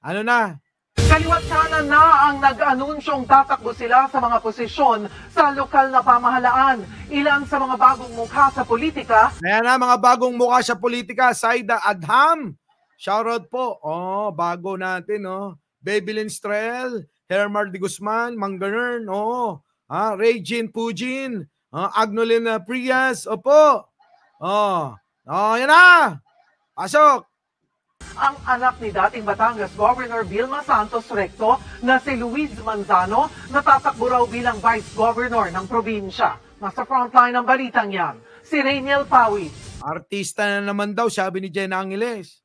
Ano na? Kaliwat kanan na ang nag-anunsyong tatakbo sila sa mga posisyon sa lokal na pamahalaan. Ilan sa mga bagong mukha sa politika. Ayan na, mga bagong mukha sa politika. Saida Adham. Shoutout po. Oh, bago natin, no? Oh. Babylin Strel, Hermar de Guzman, Manganern, oh. Ah, Regine Pugin, ah, Agnolin Prias, opo. Oh. Oh, yan na. Pasok ang anak ni dating Batangas Governor Vilma Santos Recto na si Luis Manzano na raw bilang Vice Governor ng probinsya. Nasa frontline ng balitang yan, si Rainiel Pawit. Artista na naman daw, sabi ni Jenna Angeles.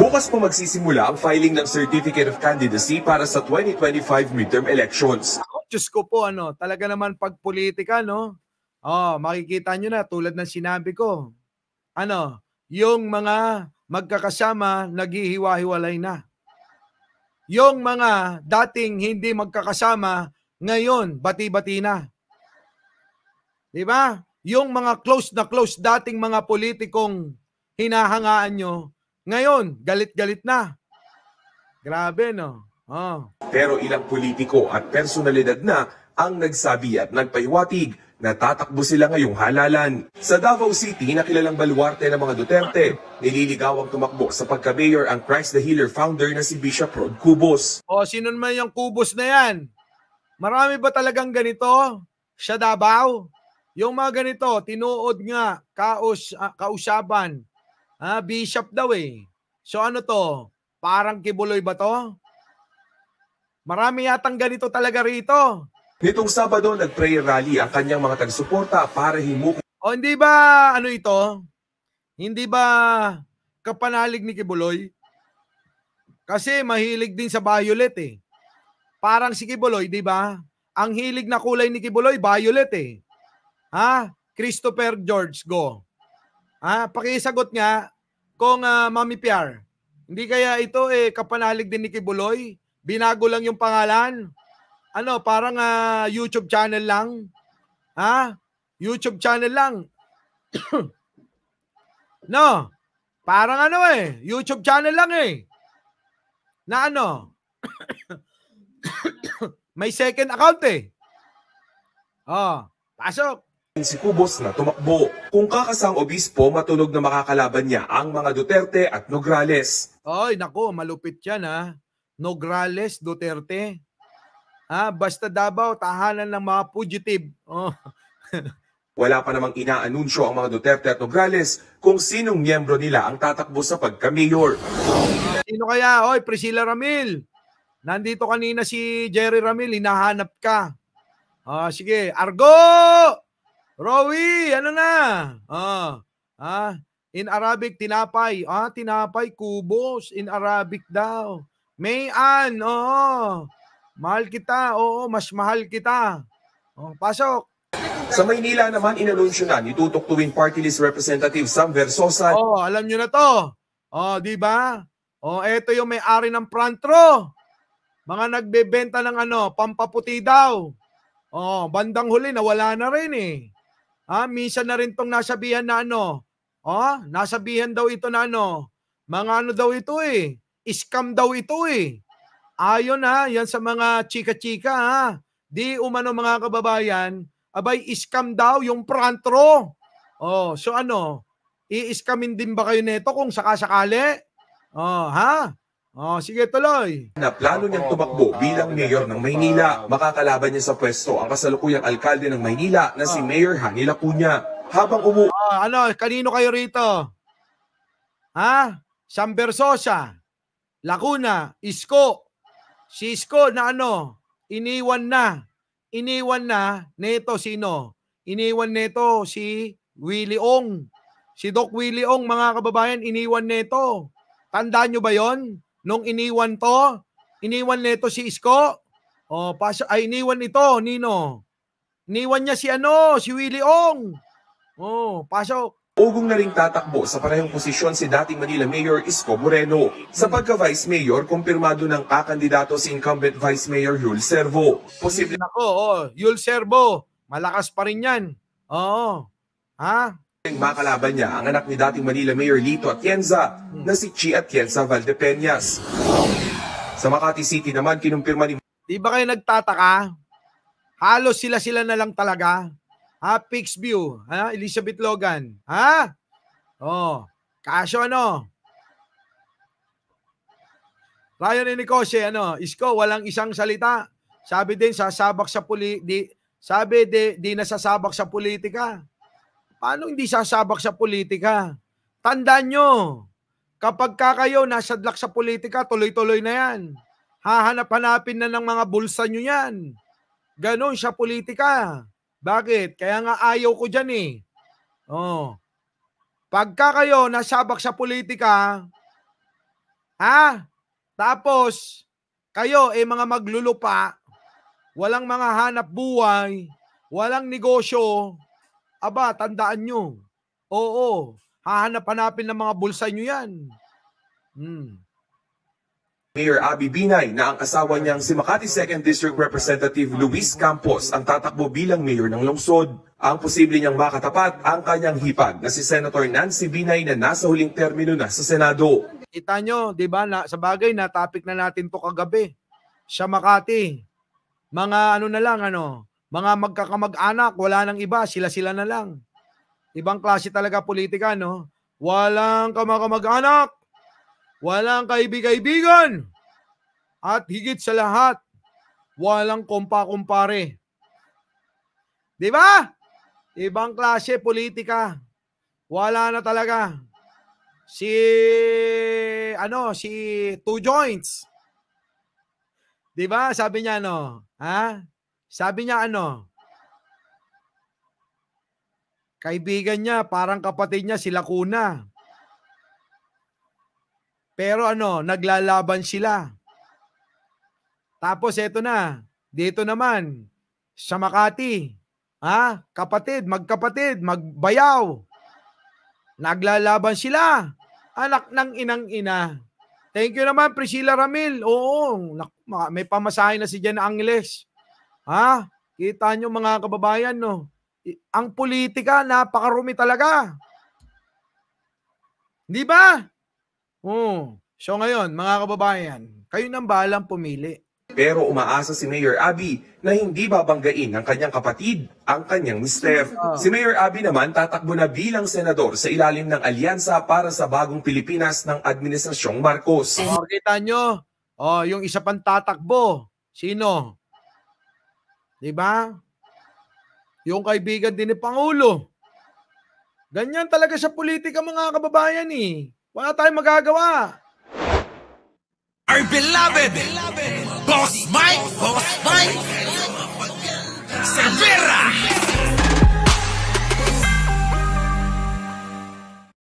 Bukas po magsisimula ang filing ng Certificate of Candidacy para sa 2025 midterm elections. Ako, Diyos ko po, ano, talaga naman pag politika, no? Oh, makikita nyo na tulad ng sinabi ko. Ano, yung mga magkakasama naghihiwa-hiwalay na. Yung mga dating hindi magkakasama, ngayon bati-bati na. 'Di ba? Yung mga close na close dating mga politikong hinahangaan nyo, ngayon galit-galit na. Grabe no. Oh. Pero ilang politiko at personalidad na ang nagsabi at nagpahiwatig Natatakbo sila ngayong halalan. Sa Davao City, nakilalang baluarte ng mga Duterte, nililigaw ang tumakbo sa pagka-mayor ang Christ the Healer founder na si Bishop Rod Cubos. O, sino man yung Cubos na yan? Marami ba talagang ganito sa Davao? Yung mga ganito, tinuod nga, kaus, uh, kausapan, ah, bishop daw eh. So ano to? Parang kibuloy ba to? Marami yatang ganito talaga rito. Nitong Sabado, nag-prayer rally ang kanyang mga tagsuporta para himukin. O hindi ba ano ito? Hindi ba kapanalig ni Kibuloy? Kasi mahilig din sa violet eh. Parang si Kibuloy, di ba? Ang hilig na kulay ni Kibuloy, violet eh. Ha? Christopher George, go. Ha? Pakisagot nga kung uh, Mami Piar. Hindi kaya ito eh kapanalig din ni Kibuloy? Binago lang yung pangalan? ano, parang uh, YouTube channel lang. Ha? YouTube channel lang. no. Parang ano eh, YouTube channel lang eh. Na ano? May second account eh. Oh, pasok. Si Kubos na tumakbo. Kung kakasang obispo, matunog na makakalaban niya ang mga Duterte at Nograles. Oy, nako, malupit yan ha. Ah. Nograles, Duterte. Ha? Basta Davao, tahanan ng mga fugitive. Oh. Wala pa namang inaanunsyo ang mga Duterte at Nograles kung sinong miyembro nila ang tatakbo sa pagka-mayor. Sino kaya? Hoy, Priscilla Ramil. Nandito kanina si Jerry Ramil, hinahanap ka. Ah, sige, Argo! Rowi, ano na? Ah, ah, in Arabic, tinapay. Ah, tinapay, kubos. In Arabic daw. May an, oo. Oh. Mahal kita, oo, mas mahal kita. Oh, pasok. Sa Maynila naman, inanunsyo na ni Tutok Tuwin Party List Representative Sam Versosa. Oh, alam nyo na to. Oh, di ba? Oh, eto yung may-ari ng front row. Mga nagbebenta ng ano, pampaputi daw. Oh, bandang huli nawala na rin eh. Ah, minsan na rin tong nasabihan na ano. Oh, nasabihan daw ito na ano. Mga ano daw ito eh. Scam daw ito eh. Ayon ha, yan sa mga chika-chika ha. Di umano mga kababayan, abay iskam daw yung prantro. Oh, so ano, i din ba kayo nito kung sakasakali? Oh, ha? Oh, sige tuloy. Na plano niyang tumakbo bilang mayor ng Maynila, makakalaban niya sa pwesto ang kasalukuyang alkalde ng Maynila na si Mayor Hanila Cunha. Habang umu... Oh, ano, kanino kayo rito? Ha? Sambersosa, Lacuna, Isko, Si Isko na ano, iniwan na. Iniwan na nito sino? Iniwan nito si Willie Ong. Si Doc Willie Ong, mga kababayan, iniwan nito. Tandaan nyo ba yon? Nung iniwan to, iniwan nito si Isko. O, paso, ay, iniwan ito, Nino. Iniwan niya si ano, si Willie Ong. Oh, pasok. Ugong na ring tatakbo sa parehong posisyon si dating Manila Mayor Isko Moreno. Sa pagka-Vice Mayor, kumpirmado ng kakandidato si incumbent Vice Mayor Yul Servo. Posible... Ako, oh, Yul Servo, malakas pa rin yan. Oo. Ha? Makalaban niya ang anak ni dating Manila Mayor Lito Atienza hmm. na si Chi Atienza Valdepeñas. Sa Makati City naman, kinumpirma ni... Di ba kayo nagtataka? Halos sila-sila na lang talaga. Ha? Pixview. Ha? Elizabeth Logan. Ha? Oh. Kaso ano? Ryan Enicose, ano? Isko, walang isang salita. Sabi din, sasabak sa puli... Di, sabi, di, di nasasabak sa politika. Paano hindi sasabak sa politika? Tandaan nyo, kapag ka kayo nasadlak sa politika, tuloy-tuloy na yan. Hahanap-hanapin na ng mga bulsa nyo yan. Ganon siya politika. Bakit? Kaya nga ayaw ko dyan eh. Oh. Pagka kayo nasabak sa politika, ha? Tapos, kayo eh mga maglulupa, walang mga hanap buhay, walang negosyo, aba, tandaan nyo. Oo, hahanap-hanapin ng mga bulsa nyo yan. Hmm. Mayor Abby Binay na ang asawa niyang si Makati 2nd District Representative Luis Campos ang tatakbo bilang mayor ng lungsod. Ang posible niyang makatapat ang kanyang hipag na si Senator Nancy Binay na nasa huling termino na sa Senado. Kita nyo, di ba, na, sa bagay na topic na natin to kagabi. Siya Makati, mga ano na lang, ano, mga magkakamag-anak, wala nang iba, sila-sila na lang. Ibang klase talaga politika, no? Walang kamakamag-anak, walang kaibig-kaibigan, at higit sa lahat, walang kumpa-kumpare. Di ba? Ibang klase politika. Wala na talaga. Si ano, si Two Joints. 'Di ba? Sabi niya ano, ha? Sabi niya ano? Kaibigan niya, parang kapatid niya si Lacuna. Pero ano, naglalaban sila. Tapos eto na, dito naman, sa Makati, ha? kapatid, magkapatid, magbayaw. Naglalaban sila. Anak ng inang ina. Thank you naman, Priscilla Ramil. Oo, may pamasahin na si Jan Angeles. Ha? Kita nyo mga kababayan, no? Ang politika, napakarumi talaga. Di ba? Oh. So ngayon, mga kababayan, kayo nang balang pumili. Pero umaasa si Mayor Abby na hindi babanggain ng kanyang kapatid, ang kanyang mister. Ah. Si Mayor Abby naman tatakbo na bilang senador sa ilalim ng alyansa para sa bagong Pilipinas ng Administrasyong Marcos. Oh, kita nyo, oh, yung isa pang tatakbo, sino? Di ba? Yung kaibigan din ni Pangulo. Ganyan talaga sa politika mga kababayan eh. Wala tayong magagawa. Our beloved, Boss Mike, Boss Mike, Severa!